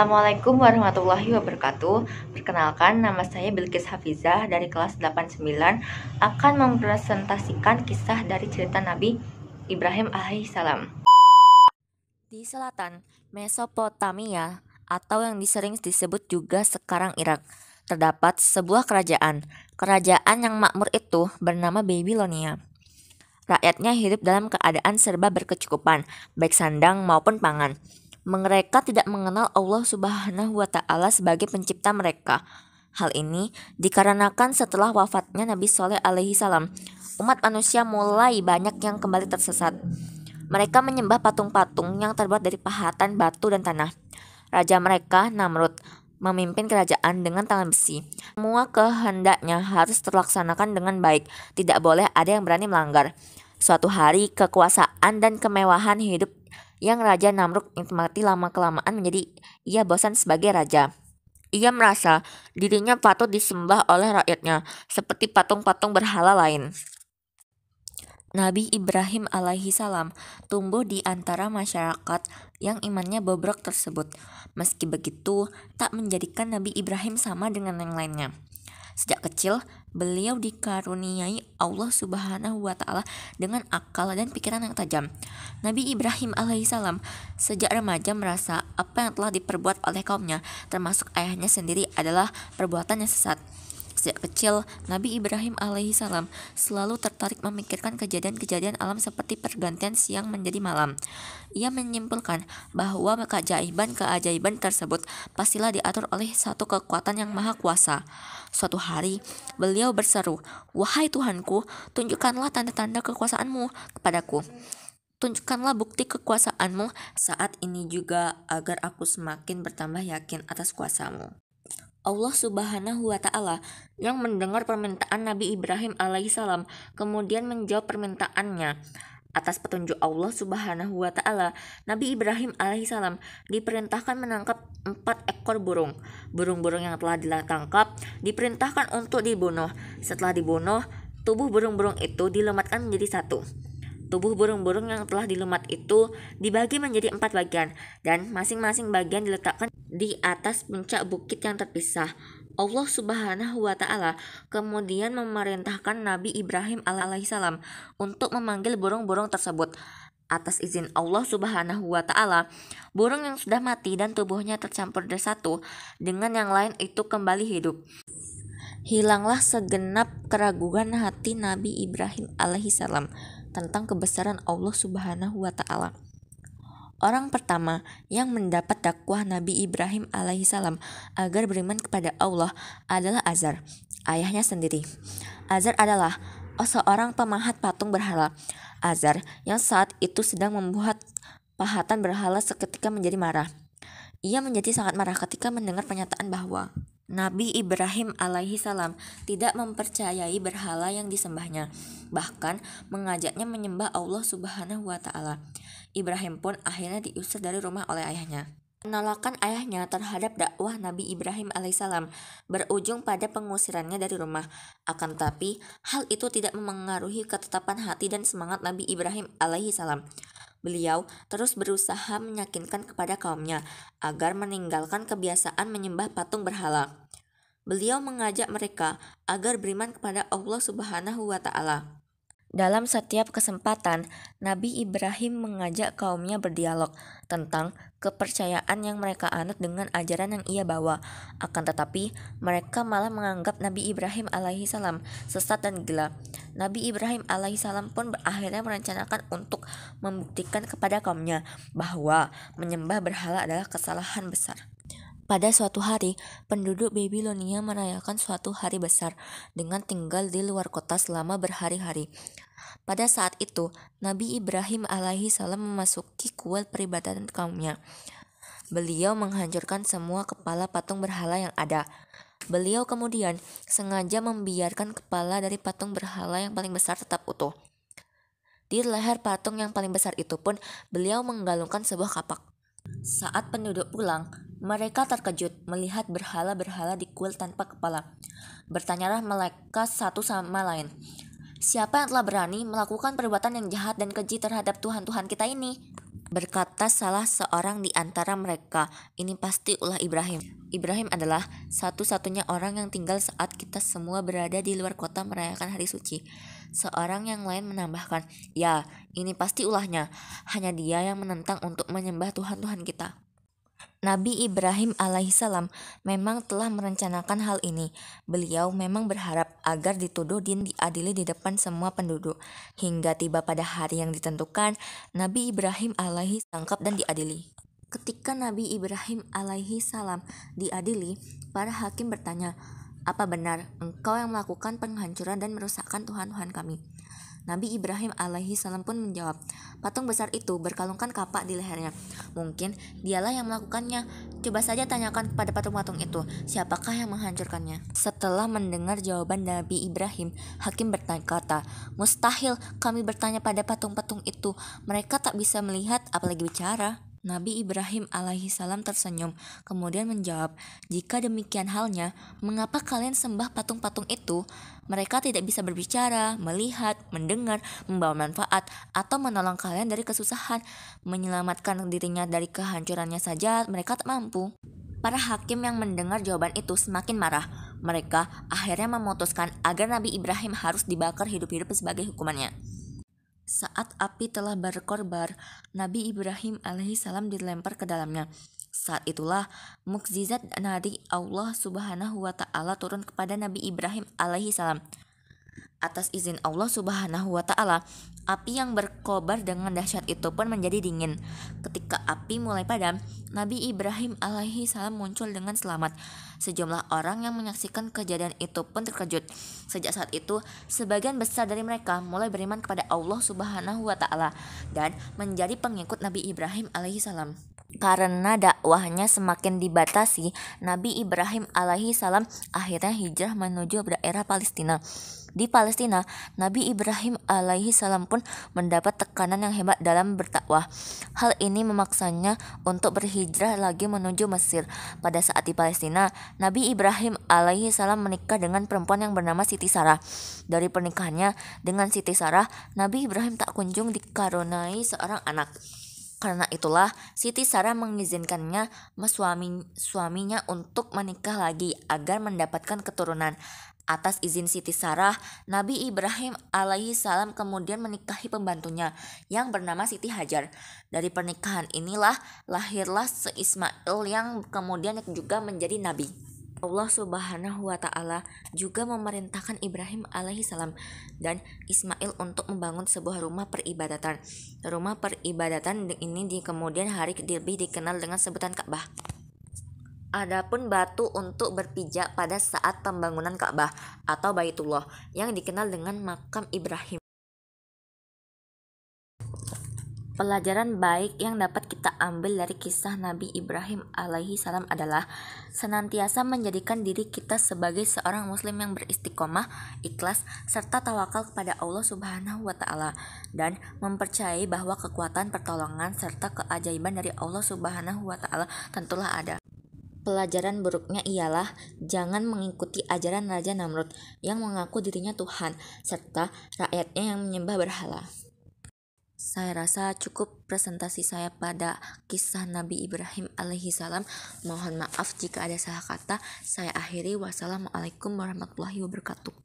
Assalamualaikum warahmatullahi wabarakatuh. Perkenalkan, nama saya Bilkis Hafizah dari kelas 89 akan mempresentasikan kisah dari cerita Nabi Ibrahim alaihissalam. Di selatan Mesopotamia atau yang disering disebut juga sekarang Irak, terdapat sebuah kerajaan. Kerajaan yang makmur itu bernama Babylonia. Rakyatnya hidup dalam keadaan serba berkecukupan, baik sandang maupun pangan mereka tidak mengenal Allah Subhanahu wa taala sebagai pencipta mereka. Hal ini dikarenakan setelah wafatnya Nabi Soleh alaihi salam, umat manusia mulai banyak yang kembali tersesat. Mereka menyembah patung-patung yang terbuat dari pahatan batu dan tanah. Raja mereka, Namrud, memimpin kerajaan dengan tangan besi. Semua kehendaknya harus terlaksanakan dengan baik, tidak boleh ada yang berani melanggar. Suatu hari, kekuasaan dan kemewahan hidup yang Raja Namrud nikmati lama-kelamaan menjadi ia bosan sebagai raja. Ia merasa dirinya patut disembah oleh rakyatnya, seperti patung-patung berhala lain. Nabi Ibrahim alaihi salam tumbuh di antara masyarakat yang imannya bobrok tersebut. Meski begitu, tak menjadikan Nabi Ibrahim sama dengan yang lainnya. Sejak kecil, beliau dikaruniai Allah Subhanahu wa taala dengan akal dan pikiran yang tajam. Nabi Ibrahim alaihissalam sejak remaja merasa apa yang telah diperbuat oleh kaumnya, termasuk ayahnya sendiri adalah perbuatan yang sesat. Sejak kecil, Nabi Ibrahim alaihissalam selalu tertarik memikirkan kejadian-kejadian alam seperti pergantian siang menjadi malam. Ia menyimpulkan bahwa keajaiban-keajaiban tersebut pastilah diatur oleh satu kekuatan yang maha kuasa. Suatu hari, beliau berseru, Wahai Tuhanku, tunjukkanlah tanda-tanda kekuasaanmu kepadaku tunjukkanlah bukti kekuasaanmu saat ini juga agar aku semakin bertambah yakin atas kuasamu. Allah Subhanahu wa Ta'ala yang mendengar permintaan Nabi Ibrahim Alaihissalam, kemudian menjawab permintaannya. Atas petunjuk Allah Subhanahu wa Ta'ala, Nabi Ibrahim Alaihissalam diperintahkan menangkap empat ekor burung. Burung-burung yang telah ditangkap diperintahkan untuk dibunuh. Setelah dibunuh, tubuh burung-burung itu dilematkan menjadi satu. Tubuh burung-burung yang telah dilumat itu dibagi menjadi empat bagian, dan masing-masing bagian diletakkan di atas puncak bukit yang terpisah. Allah Subhanahu wa taala kemudian memerintahkan Nabi Ibrahim alaihissalam untuk memanggil burung-burung tersebut. Atas izin Allah Subhanahu wa taala, burung yang sudah mati dan tubuhnya tercampur dari satu dengan yang lain itu kembali hidup. Hilanglah segenap keraguan hati Nabi Ibrahim alaihissalam tentang kebesaran Allah Subhanahu wa taala orang pertama yang mendapat dakwah Nabi Ibrahim alaihissalam agar beriman kepada Allah adalah Azar, ayahnya sendiri. Azar adalah seorang pemahat patung berhala. Azar yang saat itu sedang membuat pahatan berhala seketika menjadi marah. Ia menjadi sangat marah ketika mendengar pernyataan bahwa Nabi Ibrahim alaihi salam tidak mempercayai berhala yang disembahnya, bahkan mengajaknya menyembah Allah Subhanahu wa taala. Ibrahim pun akhirnya diusir dari rumah oleh ayahnya. Penolakan ayahnya terhadap dakwah Nabi Ibrahim alaihissalam berujung pada pengusirannya dari rumah. Akan tetapi, hal itu tidak memengaruhi ketetapan hati dan semangat Nabi Ibrahim alaihissalam. Beliau terus berusaha meyakinkan kepada kaumnya agar meninggalkan kebiasaan menyembah patung berhala. Beliau mengajak mereka agar beriman kepada Allah Subhanahu wa Ta'ala. Dalam setiap kesempatan, Nabi Ibrahim mengajak kaumnya berdialog tentang kepercayaan yang mereka anut dengan ajaran yang ia bawa. Akan tetapi, mereka malah menganggap Nabi Ibrahim alaihissalam sesat dan gila. Nabi Ibrahim alaihi salam pun akhirnya merencanakan untuk membuktikan kepada kaumnya bahwa menyembah berhala adalah kesalahan besar. Pada suatu hari, penduduk Babilonia merayakan suatu hari besar dengan tinggal di luar kota selama berhari-hari. Pada saat itu, Nabi Ibrahim alaihi salam memasuki kuil peribadatan kaumnya. Beliau menghancurkan semua kepala patung berhala yang ada. Beliau kemudian sengaja membiarkan kepala dari patung berhala yang paling besar tetap utuh. Di leher patung yang paling besar itu pun, beliau menggalungkan sebuah kapak. Saat penduduk pulang, mereka terkejut melihat berhala-berhala di kuil tanpa kepala. Bertanyalah mereka satu sama lain. Siapa yang telah berani melakukan perbuatan yang jahat dan keji terhadap Tuhan-Tuhan kita ini? Berkata salah seorang di antara mereka, ini pasti ulah Ibrahim. Ibrahim adalah satu-satunya orang yang tinggal saat kita semua berada di luar kota merayakan hari suci. Seorang yang lain menambahkan, ya, ini pasti ulahnya. Hanya dia yang menentang untuk menyembah Tuhan-Tuhan kita. Nabi Ibrahim alaihissalam memang telah merencanakan hal ini. Beliau memang berharap agar dituduh dan diadili di depan semua penduduk. Hingga tiba pada hari yang ditentukan, Nabi Ibrahim alaihi tangkap dan diadili. Ketika Nabi Ibrahim alaihi salam diadili, para hakim bertanya, apa benar engkau yang melakukan penghancuran dan merusakkan Tuhan-Tuhan kami? Nabi Ibrahim alaihi salam pun menjawab, patung besar itu berkalungkan kapak di lehernya. Mungkin dialah yang melakukannya. Coba saja tanyakan kepada patung-patung itu, siapakah yang menghancurkannya? Setelah mendengar jawaban Nabi Ibrahim, Hakim berkata, mustahil kami bertanya pada patung-patung itu. Mereka tak bisa melihat apalagi bicara. Nabi Ibrahim alaihi salam tersenyum, kemudian menjawab, "Jika demikian halnya, mengapa kalian sembah patung-patung itu? Mereka tidak bisa berbicara, melihat, mendengar, membawa manfaat, atau menolong kalian dari kesusahan, menyelamatkan dirinya dari kehancurannya saja mereka tak mampu." Para hakim yang mendengar jawaban itu semakin marah. Mereka akhirnya memutuskan agar Nabi Ibrahim harus dibakar hidup-hidup sebagai hukumannya. Saat api telah berkorbar, Nabi Ibrahim alaihissalam dilempar ke dalamnya. Saat itulah mukjizat dari Allah Subhanahu wa taala turun kepada Nabi Ibrahim alaihissalam Atas izin Allah Subhanahu wa taala, Api yang berkobar dengan dahsyat itu pun menjadi dingin. Ketika api mulai padam, Nabi Ibrahim alaihi salam muncul dengan selamat. Sejumlah orang yang menyaksikan kejadian itu pun terkejut. Sejak saat itu, sebagian besar dari mereka mulai beriman kepada Allah Subhanahu wa taala dan menjadi pengikut Nabi Ibrahim alaihi salam. Karena dakwahnya semakin dibatasi, Nabi Ibrahim alaihi salam akhirnya hijrah menuju daerah Palestina. Di Palestina, Nabi Ibrahim alaihi salam pun mendapat tekanan yang hebat dalam bertakwah. Hal ini memaksanya untuk berhijrah lagi menuju Mesir. Pada saat di Palestina, Nabi Ibrahim alaihi salam menikah dengan perempuan yang bernama Siti Sarah. Dari pernikahannya dengan Siti Sarah, Nabi Ibrahim tak kunjung dikaruniai seorang anak. Karena itulah Siti Sarah mengizinkannya suami, suaminya untuk menikah lagi agar mendapatkan keturunan. Atas izin Siti Sarah, Nabi Ibrahim alaihi salam kemudian menikahi pembantunya yang bernama Siti Hajar. Dari pernikahan inilah lahirlah se-Ismail yang kemudian juga menjadi nabi. Allah Subhanahu wa taala juga memerintahkan Ibrahim alaihi salam dan Ismail untuk membangun sebuah rumah peribadatan. Rumah peribadatan ini di kemudian hari lebih dikenal dengan sebutan Ka'bah. Adapun batu untuk berpijak pada saat pembangunan Ka'bah atau Baitullah yang dikenal dengan makam Ibrahim. Pelajaran baik yang dapat kita ambil dari kisah Nabi Ibrahim alaihi salam adalah senantiasa menjadikan diri kita sebagai seorang muslim yang beristiqomah, ikhlas, serta tawakal kepada Allah Subhanahu wa taala dan mempercayai bahwa kekuatan pertolongan serta keajaiban dari Allah Subhanahu wa taala tentulah ada. Pelajaran buruknya ialah jangan mengikuti ajaran Raja Namrud yang mengaku dirinya Tuhan, serta rakyatnya yang menyembah berhala. Saya rasa cukup presentasi saya pada kisah Nabi Ibrahim alaihi salam. Mohon maaf jika ada salah kata. Saya akhiri. Wassalamualaikum warahmatullahi wabarakatuh.